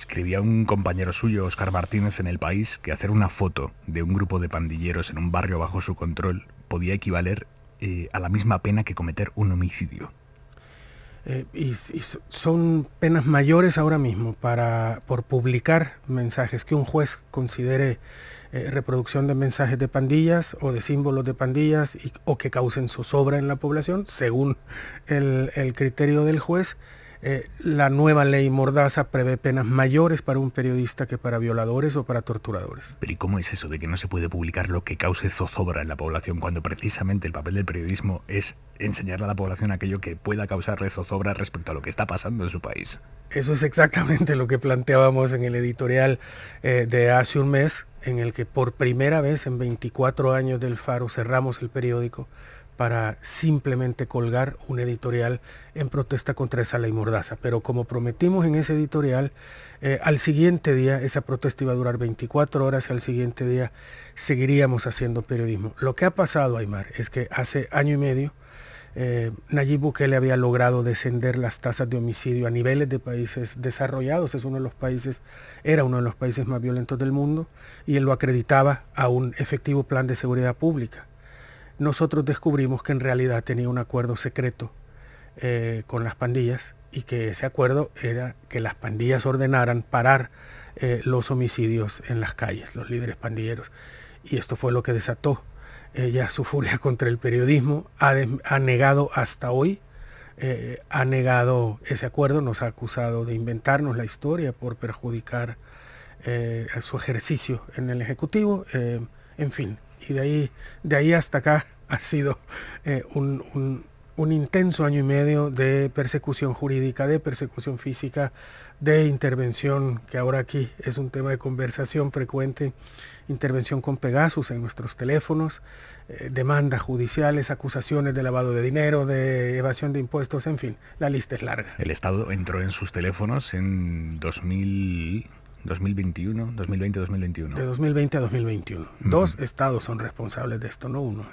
Escribía un compañero suyo, Oscar Martínez, en El País, que hacer una foto de un grupo de pandilleros en un barrio bajo su control podía equivaler eh, a la misma pena que cometer un homicidio. Eh, y, son penas mayores ahora mismo para, por publicar mensajes que un juez considere eh, reproducción de mensajes de pandillas o de símbolos de pandillas o que causen zozobra en la población, según el criterio del juez, eh, la nueva ley Mordaza prevé penas mayores para un periodista que para violadores o para torturadores. Pero ¿y cómo es eso de que no se puede publicar lo que cause zozobra en la población cuando precisamente el papel del periodismo es enseñarle a la población aquello que pueda causarle zozobra respecto a lo que está pasando en su país? Eso es exactamente lo que planteábamos en el editorial eh, de hace un mes, en el que por primera vez en 24 años del Faro cerramos el periódico para simplemente colgar un editorial en protesta contra esa ley mordaza. Pero como prometimos en ese editorial, eh, al siguiente día, esa protesta iba a durar 24 horas y al siguiente día seguiríamos haciendo periodismo. Lo que ha pasado, Aymar, es que hace año y medio eh, Nayib Bukele había logrado descender las tasas de homicidio a niveles de países desarrollados, es uno de los países, era uno de los países más violentos del mundo, y él lo acreditaba a un efectivo plan de seguridad pública nosotros descubrimos que en realidad tenía un acuerdo secreto eh, con las pandillas y que ese acuerdo era que las pandillas ordenaran parar eh, los homicidios en las calles, los líderes pandilleros. Y esto fue lo que desató ella eh, ya su furia contra el periodismo. Ha, negado hasta hoy, ha negado ese acuerdo, nos ha acusado de inventarnos la historia por perjudicar su ejercicio en el Ejecutivo. en fin, y de ahí, de ahí hasta acá ha sido eh, un, intenso año y medio de persecución jurídica, de persecución física, de intervención, que ahora aquí es un tema de conversación frecuente, intervención con Pegasus en nuestros teléfonos, eh, demandas judiciales, acusaciones de lavado de dinero, de evasión de impuestos, en fin, la lista es larga. El Estado entró en sus teléfonos en 2000... 2021, 2020, 2021. De 2020 a 2021. Dos estados son responsables de esto, no uno.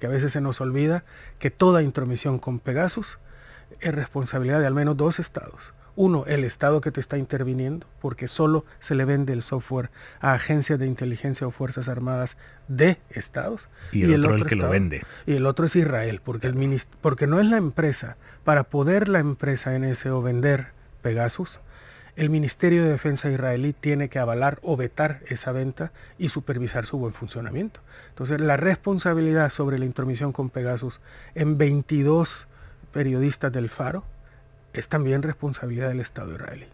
Que a veces se nos olvida que toda intromisión con Pegasus es responsabilidad de al menos dos estados. Uno, el estado que te está interviniendo, porque solo se le vende el software a agencias de inteligencia o fuerzas armadas de estados. Y el, otro, que lo vende. Y el otro es Israel, porque, el porque no es la empresa. Para poder la empresa NSO vender Pegasus, el Ministerio de Defensa israelí tiene que avalar o vetar esa venta y supervisar su buen funcionamiento. Entonces, la responsabilidad sobre la intromisión con Pegasus en 22 periodistas del Faro es también responsabilidad del Estado israelí.